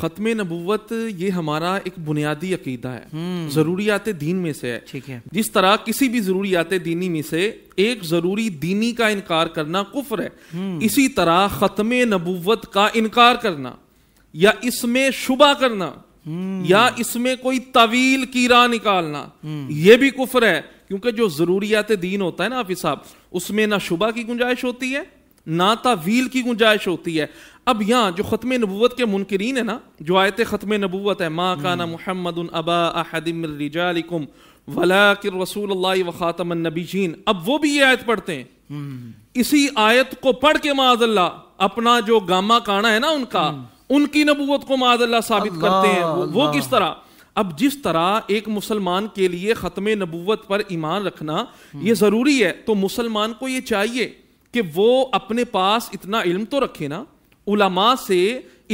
ख़त्म नबूवत ये हमारा एक बुनियादी अकीदा है हम्म। ज़रूरियात दीन में से है ठीक है जिस तरह किसी भी ज़रूरियात दीनी में से एक ज़रूरी दीनी का इनकार करना कुफर है हम्म। इसी तरह ख़त्म नबूवत का इनकार करना या इसमें शुबा करना हम्म। या इसमें कोई तवील कीरा निकालना यह भी कुफर है क्योंकि जो ज़रूरियात दीन होता है ना आप साहब उसमें ना शुबा की गुंजाइश होती है ना तावील की गुंजाइश होती है अब यहाँ जो ख़त्म नबूत के मुनकरीन है ना जो आयत ख़त्म नबूत है मा काना मोहम्मद अबा अहदमरिजालकुम वला रसूल व अब वो भी ये आयत पढ़ते हैं हम्म। इसी आयत को पढ़ के माजल्ला अपना जो गामा काना है ना उनका हम्म। उनकी नबूत को माजल्ला साबित करते हैं वो, वो किस तरह अब जिस तरह एक मुसलमान के लिए ख़त्म नबूत पर ईमान रखना ये हम्म। ज़रूरी है तो मुसलमान को ये चाहिए कि वो अपने पास इतना इल्म तो रखे ना उलमा से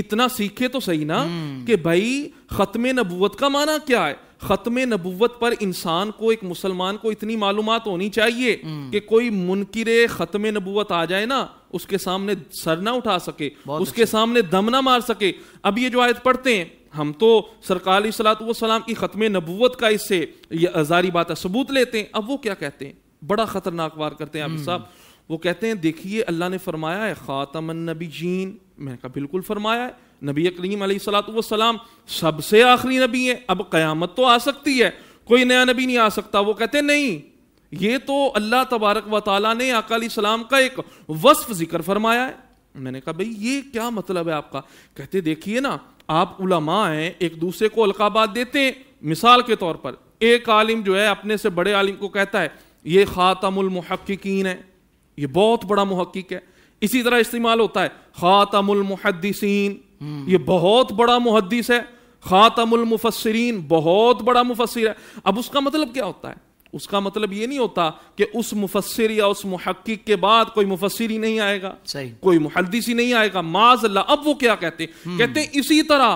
इतना सीखे तो सही ना कि भाई खत्म नबूवत का माना क्या है खत्म नबूवत पर इंसान को एक मुसलमान को इतनी मालूम होनी चाहिए कि कोई मुनकर खत्म नबूवत आ जाए ना उसके सामने सर ना उठा सके उसके सामने दम ना मार सके अब ये जो आयत पढ़ते हैं हम तो सरकार सलाम की खत्म नबूवत का इससे जारी बात है सबूत लेते हैं अब वो क्या कहते हैं बड़ा खतरनाक वार करते हैं आप हम्म। साहब वो कहते हैं देखिए अल्लाह ने फरमाया है खातम नबी जीन मैंने कहा बिल्कुल फरमाया है नबी करीम सलाम सबसे आखिरी नबी है अब क़यामत तो आ सकती है कोई नया नबी नहीं आ सकता वो कहते नहीं ये तो अल्लाह तबारक व ताली ने अकाली सलाम का एक वस्फ जिक्र फरमाया है मैंने कहा भाई ये क्या मतलब है आपका कहते देखिए ना आप उलमा हैं एक दूसरे को अलकाबाद देते हैं मिसाल के तौर पर एक आलिम जो है अपने से बड़े आलिम को कहता है ये ख़ातमुल मुहक्कीन है ये बहुत बड़ा मुहक्क है इसी तरह इस्तेमाल होता है खातमुल मुहदसिन हम्म। ये बहुत बड़ा मुहदस है खातमुल मुफसरीन बहुत बड़ा मुफसर है अब उसका मतलब क्या होता है उसका मतलब ये नहीं होता कि उस मुफसर या उस मुहक्क के बाद कोई मुफसर ही नहीं आएगा सही कोई मुहदस ही नहीं आएगा माजल्ला अब वो क्या कहते हैं हम्म। कहते हैं इसी तरह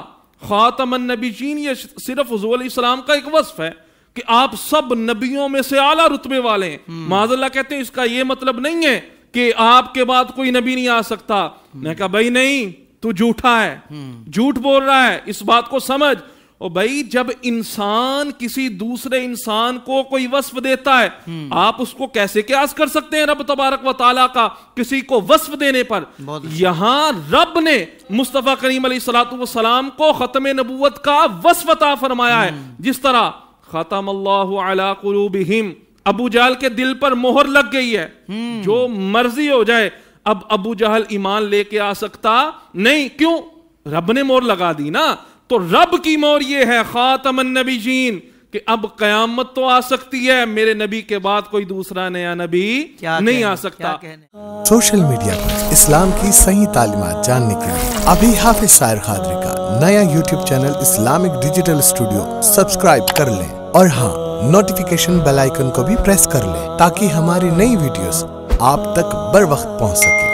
खातमन नबी चीन ये सिर्फ हजूल इस्लाम का एक वस्फ है कि आप सब नबियों में से आला रुतबे वाले हैं हम्म। माजल्ला कहते हैं इसका यह मतलब नहीं है कि आपके बाद कोई नबी नहीं आ सकता हम्म। मैं कहा भाई नहीं तू झूठा है हम्म। झूठ बोल रहा है इस बात को समझ और भाई जब इंसान किसी दूसरे इंसान को कोई वस्फ देता है आप उसको कैसे क्यास कर सकते हैं रब तबारक वाला का किसी को वस्फ देने पर अच्छा। यहां रब ने मुस्तफ़ा करीम सलाम को ख़त्म नबूत का वस्फ अता फरमाया है जिस तरह खतम अल्लाहबहिम अबू जहल के दिल पर मोहर लग गई है हम्म। जो मर्जी हो जाए अब अबू जहल ईमान लेके आ सकता नहीं क्यों रब ने मोहर लगा दी ना तो रब की मोहर ये है खातम नबी जीन कि अब कयामत तो आ सकती है मेरे नबी के बाद कोई दूसरा नया नबी नहीं आ सकता सोशल मीडिया पर इस्लाम की सही तालीमत जानने के लिए अभी हाफिज सायर खादरी का नया YouTube channel Islamic digital studio subscribe कर लें और हाँ नोटिफिकेशन बेल आइकन को भी प्रेस कर ले ताकि हमारी नई वीडियोस आप तक बर वक्त पहुंच सके